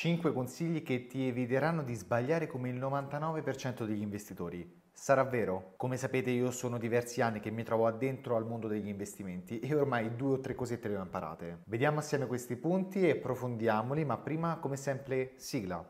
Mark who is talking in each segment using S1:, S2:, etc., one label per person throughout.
S1: 5 consigli che ti eviteranno di sbagliare come il 99% degli investitori. Sarà vero? Come sapete io sono diversi anni che mi trovo addentro al mondo degli investimenti e ormai due o tre cosette le ho imparate. Vediamo assieme questi punti e approfondiamoli, ma prima come sempre sigla.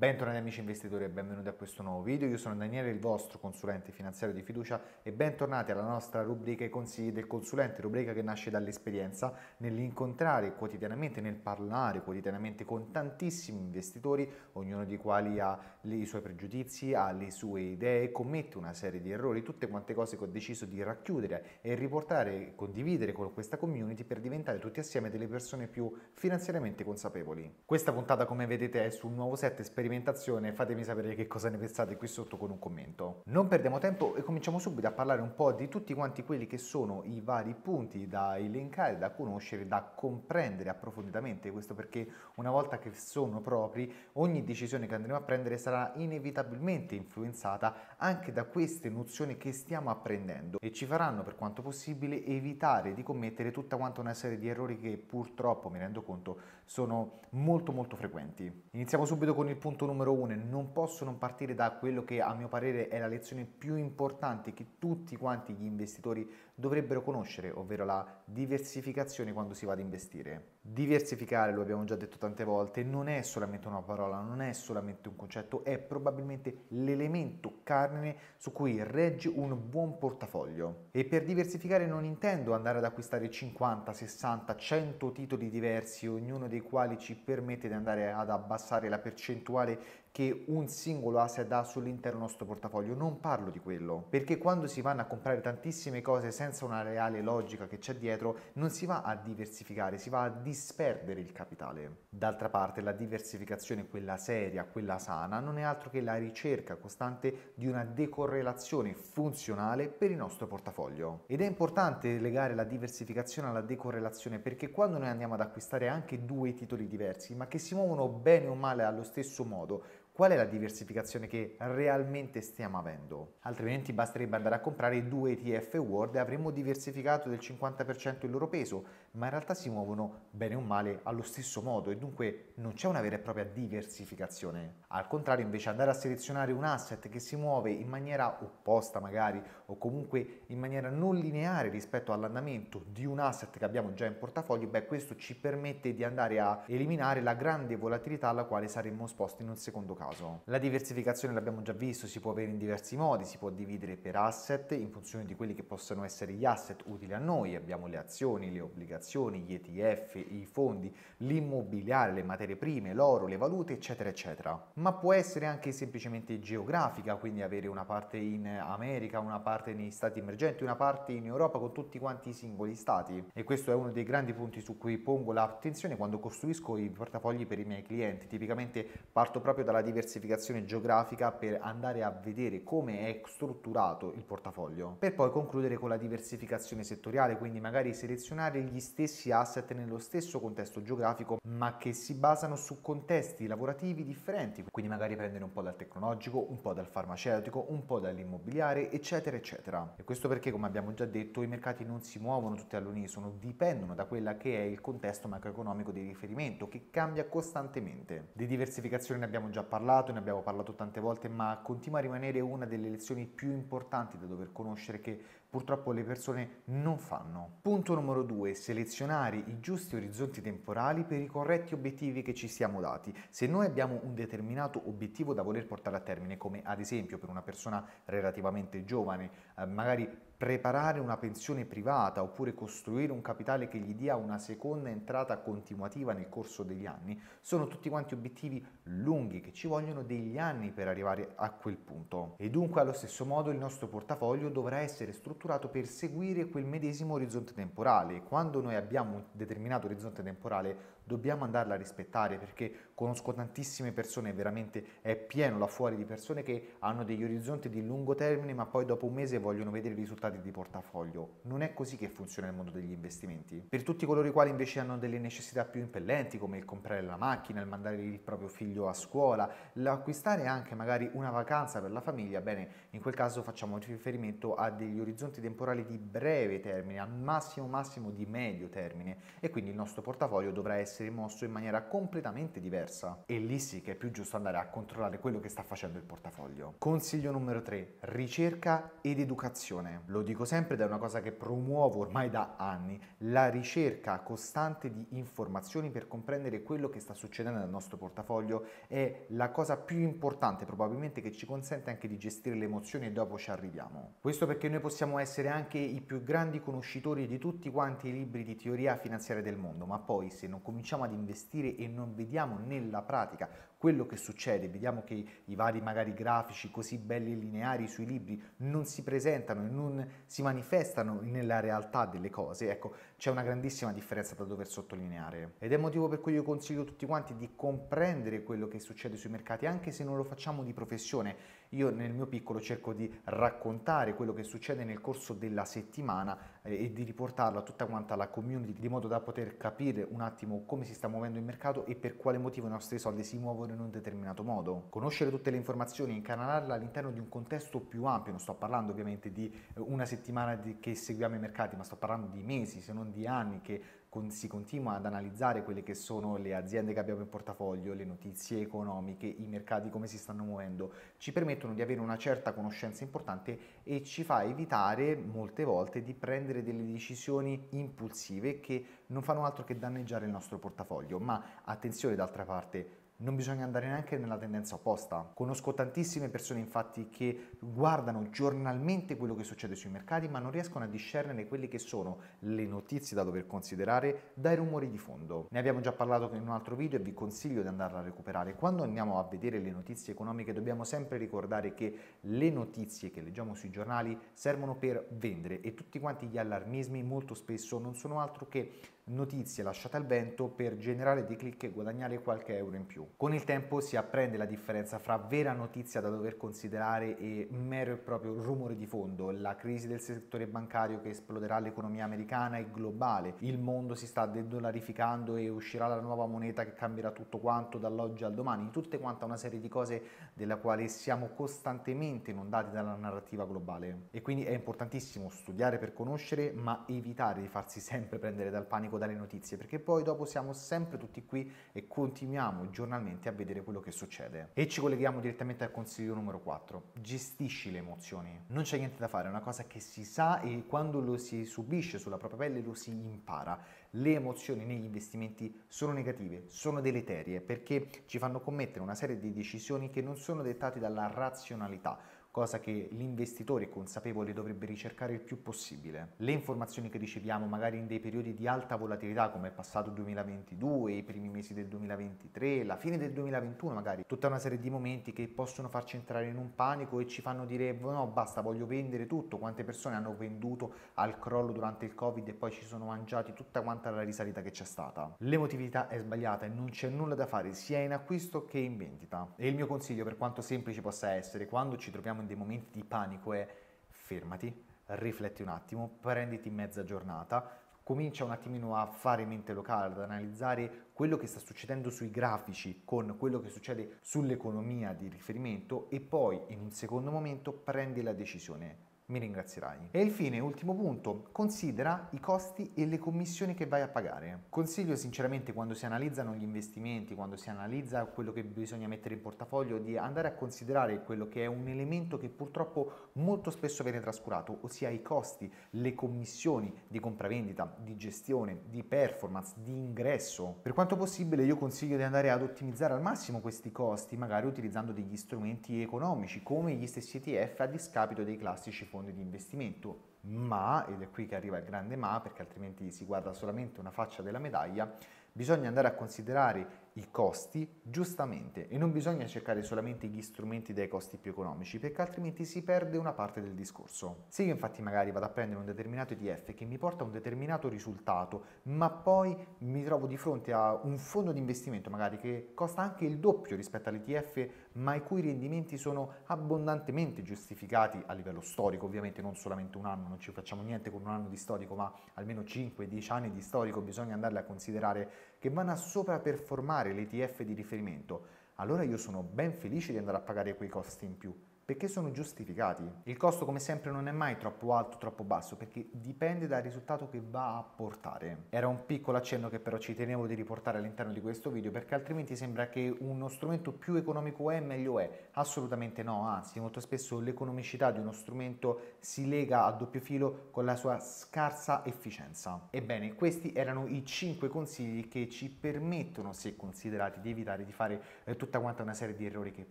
S1: Bentornati amici investitori e benvenuti a questo nuovo video, io sono Daniele, il vostro consulente finanziario di fiducia e bentornati alla nostra rubrica I consigli del consulente, rubrica che nasce dall'esperienza nell'incontrare quotidianamente, nel parlare quotidianamente con tantissimi investitori, ognuno di quali ha i suoi pregiudizi, ha le sue idee, commette una serie di errori, tutte quante cose che ho deciso di racchiudere e riportare, condividere con questa community per diventare tutti assieme delle persone più finanziariamente consapevoli. Questa puntata come vedete è su un nuovo set esperienziale sperimentazione, fatemi sapere che cosa ne pensate qui sotto con un commento. Non perdiamo tempo e cominciamo subito a parlare un po' di tutti quanti quelli che sono i vari punti da elencare, da conoscere, da comprendere approfonditamente, questo perché una volta che sono propri, ogni decisione che andremo a prendere sarà inevitabilmente influenzata anche da queste nozioni che stiamo apprendendo e ci faranno per quanto possibile evitare di commettere tutta quanta una serie di errori che purtroppo mi rendo conto sono molto molto frequenti. Iniziamo subito con il punto punto numero uno, non posso non partire da quello che a mio parere è la lezione più importante che tutti quanti gli investitori dovrebbero conoscere, ovvero la diversificazione quando si va ad investire. Diversificare, lo abbiamo già detto tante volte, non è solamente una parola, non è solamente un concetto, è probabilmente l'elemento carne su cui regge un buon portafoglio. E per diversificare non intendo andare ad acquistare 50, 60, 100 titoli diversi, ognuno dei quali ci permette di andare ad abbassare la percentuale che un singolo asset ha sull'intero nostro portafoglio, non parlo di quello, perché quando si vanno a comprare tantissime cose senza una reale logica che c'è dietro, non si va a diversificare, si va a disperdere il capitale. D'altra parte la diversificazione, quella seria, quella sana, non è altro che la ricerca costante di una decorrelazione funzionale per il nostro portafoglio. Ed è importante legare la diversificazione alla decorrelazione perché quando noi andiamo ad acquistare anche due titoli diversi, ma che si muovono bene o male allo stesso modo, qual è la diversificazione che realmente stiamo avendo. Altrimenti basterebbe andare a comprare due ETF World e avremmo diversificato del 50% il loro peso, ma in realtà si muovono bene o male allo stesso modo e dunque non c'è una vera e propria diversificazione. Al contrario, invece andare a selezionare un asset che si muove in maniera opposta magari o comunque in maniera non lineare rispetto all'andamento di un asset che abbiamo già in portafoglio, beh questo ci permette di andare a eliminare la grande volatilità alla quale saremmo esposti in un secondo caso caso. La diversificazione l'abbiamo già visto, si può avere in diversi modi, si può dividere per asset in funzione di quelli che possono essere gli asset utili a noi, abbiamo le azioni, le obbligazioni, gli ETF, i fondi, l'immobiliare, le materie prime, l'oro, le valute, eccetera, eccetera. Ma può essere anche semplicemente geografica, quindi avere una parte in America, una parte negli stati emergenti, una parte in Europa con tutti quanti i singoli stati. E questo è uno dei grandi punti su cui pongo l'attenzione quando costruisco i portafogli per i miei clienti. Tipicamente parto proprio dalla diversificazione diversificazione geografica per andare a vedere come è strutturato il portafoglio, per poi concludere con la diversificazione settoriale, quindi magari selezionare gli stessi asset nello stesso contesto geografico, ma che si basano su contesti lavorativi differenti, quindi magari prendere un po' dal tecnologico, un po' dal farmaceutico, un po' dall'immobiliare, eccetera, eccetera. E questo perché, come abbiamo già detto, i mercati non si muovono tutti all'unisono, dipendono da quella che è il contesto macroeconomico di riferimento, che cambia costantemente. Di diversificazione ne abbiamo già parlato parlato, ne abbiamo parlato tante volte, ma continua a rimanere una delle lezioni più importanti da dover conoscere che purtroppo le persone non fanno. Punto numero due, selezionare i giusti orizzonti temporali per i corretti obiettivi che ci siamo dati. Se noi abbiamo un determinato obiettivo da voler portare a termine, come ad esempio per una persona relativamente giovane, eh, magari preparare una pensione privata oppure costruire un capitale che gli dia una seconda entrata continuativa nel corso degli anni, sono tutti quanti obiettivi lunghi che ci vogliono degli anni per arrivare a quel punto. E dunque allo stesso modo il nostro portafoglio dovrà essere strutturato strutturato per seguire quel medesimo orizzonte temporale. Quando noi abbiamo un determinato orizzonte temporale dobbiamo andarla a rispettare perché conosco tantissime persone, veramente è pieno là fuori di persone che hanno degli orizzonti di lungo termine ma poi dopo un mese vogliono vedere i risultati di portafoglio. Non è così che funziona il mondo degli investimenti. Per tutti coloro i quali invece hanno delle necessità più impellenti come il comprare la macchina, il mandare il proprio figlio a scuola, l'acquistare anche magari una vacanza per la famiglia, bene, in quel caso facciamo riferimento a degli orizzonti temporali di breve termine, al massimo massimo di medio termine e quindi il nostro portafoglio dovrà essere essere mosso in maniera completamente diversa. E lì sì che è più giusto andare a controllare quello che sta facendo il portafoglio. Consiglio numero 3, ricerca ed educazione. Lo dico sempre ed è una cosa che promuovo ormai da anni, la ricerca costante di informazioni per comprendere quello che sta succedendo nel nostro portafoglio è la cosa più importante probabilmente che ci consente anche di gestire le emozioni e dopo ci arriviamo. Questo perché noi possiamo essere anche i più grandi conoscitori di tutti quanti i libri di teoria finanziaria del mondo, ma poi se non cominciamo cominciamo ad investire e non vediamo nella pratica quello che succede, vediamo che i vari magari grafici così belli e lineari sui libri non si presentano e non si manifestano nella realtà delle cose, ecco c'è una grandissima differenza da dover sottolineare ed è il motivo per cui io consiglio a tutti quanti di comprendere quello che succede sui mercati anche se non lo facciamo di professione. Io nel mio piccolo cerco di raccontare quello che succede nel corso della settimana eh, e di riportarlo a tutta quanta la community di modo da poter capire un attimo come si sta muovendo il mercato e per quale motivo i nostri soldi si muovono lavoro in un determinato modo. Conoscere tutte le informazioni e incanalarle all'interno di un contesto più ampio, non sto parlando ovviamente di eh, una settimana di, che seguiamo i mercati, ma sto parlando di mesi, se non di anni che con, si continua ad analizzare quelle che sono le aziende che abbiamo in portafoglio, le notizie economiche, i mercati come si stanno muovendo, ci permettono di avere una certa conoscenza importante e ci fa evitare molte volte di prendere delle decisioni impulsive che non fanno altro che danneggiare il nostro portafoglio. Ma attenzione d'altra parte, non bisogna andare neanche nella tendenza opposta. Conosco tantissime persone infatti che guardano giornalmente quello che succede sui mercati ma non riescono a discernere quelle che sono le notizie da dover considerare dai rumori di fondo. Ne abbiamo già parlato in un altro video e vi consiglio di andarla a recuperare. Quando andiamo a vedere le notizie economiche dobbiamo sempre ricordare che le notizie che leggiamo sui giornali servono per vendere e tutti quanti gli allarmismi molto spesso non sono altro che notizie lasciate al vento per generare dei click e guadagnare qualche euro in più. Con il tempo si apprende la differenza fra vera notizia da dover considerare e mero e proprio rumore di fondo, la crisi del settore bancario che esploderà l'economia americana e globale, il mondo si sta dedollarificando e uscirà la nuova moneta che cambierà tutto quanto dall'oggi al domani, tutte quanta una serie di cose della quale siamo costantemente inondati dalla narrativa globale. E quindi è importantissimo studiare per conoscere, ma evitare di farsi sempre prendere dal panico dalle notizie, perché poi dopo siamo sempre tutti qui e continuiamo giornalmente a vedere quello che succede. E ci colleghiamo direttamente al consiglio numero 4. Gestisci le emozioni. Non c'è niente da fare, è una cosa che si sa e quando lo si subisce sulla propria pelle lo si impara. Le emozioni negli investimenti sono negative, sono deleterie, perché ci fanno commettere una serie di decisioni che non sono dettate dalla razionalità, cosa che l'investitore consapevole dovrebbe ricercare il più possibile. Le informazioni che riceviamo magari in dei periodi di alta volatilità come è passato il 2022, i primi mesi del 2023, la fine del 2021 magari, tutta una serie di momenti che possono farci entrare in un panico e ci fanno dire boh, no basta voglio vendere tutto, quante persone hanno venduto al crollo durante il covid e poi ci sono mangiati tutta quanta la risalita che c'è stata. L'emotività è sbagliata e non c'è nulla da fare sia in acquisto che in vendita. E il mio consiglio per quanto semplice possa essere, quando ci troviamo in dei momenti di panico è fermati, rifletti un attimo, prenditi mezza giornata, comincia un attimino a fare mente locale, ad analizzare quello che sta succedendo sui grafici con quello che succede sull'economia di riferimento e poi in un secondo momento prendi la decisione mi ringrazierai. E infine, ultimo punto, considera i costi e le commissioni che vai a pagare. Consiglio sinceramente quando si analizzano gli investimenti, quando si analizza quello che bisogna mettere in portafoglio, di andare a considerare quello che è un elemento che purtroppo molto spesso viene trascurato, ossia i costi, le commissioni di compravendita, di gestione, di performance, di ingresso. Per quanto possibile io consiglio di andare ad ottimizzare al massimo questi costi, magari utilizzando degli strumenti economici come gli stessi ETF a discapito dei classici fondi fondi di investimento, ma, ed è qui che arriva il grande ma, perché altrimenti si guarda solamente una faccia della medaglia, bisogna andare a considerare i costi giustamente e non bisogna cercare solamente gli strumenti dai costi più economici perché altrimenti si perde una parte del discorso. Se io infatti magari vado a prendere un determinato ETF che mi porta a un determinato risultato ma poi mi trovo di fronte a un fondo di investimento magari che costa anche il doppio rispetto all'ETF ma i cui rendimenti sono abbondantemente giustificati a livello storico, ovviamente non solamente un anno, non ci facciamo niente con un anno di storico, ma almeno 5-10 anni di storico bisogna andarle a considerare che vanno a sopraperformare l'ETF di riferimento, allora io sono ben felice di andare a pagare quei costi in più perché sono giustificati. Il costo come sempre non è mai troppo alto, o troppo basso, perché dipende dal risultato che va a portare. Era un piccolo accenno che però ci tenevo di riportare all'interno di questo video, perché altrimenti sembra che uno strumento più economico è, meglio è. Assolutamente no, anzi molto spesso l'economicità di uno strumento si lega a doppio filo con la sua scarsa efficienza. Ebbene, questi erano i 5 consigli che ci permettono, se considerati, di evitare di fare eh, tutta quanta una serie di errori che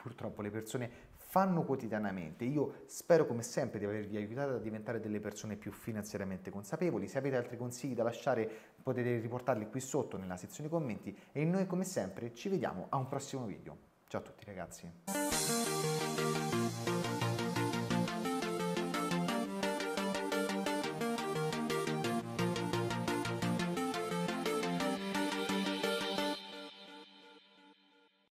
S1: purtroppo le persone fanno quotidianamente. Io spero come sempre di avervi aiutato a diventare delle persone più finanziariamente consapevoli. Se avete altri consigli da lasciare potete riportarli qui sotto nella sezione commenti e noi come sempre ci vediamo a un prossimo video. Ciao a tutti ragazzi.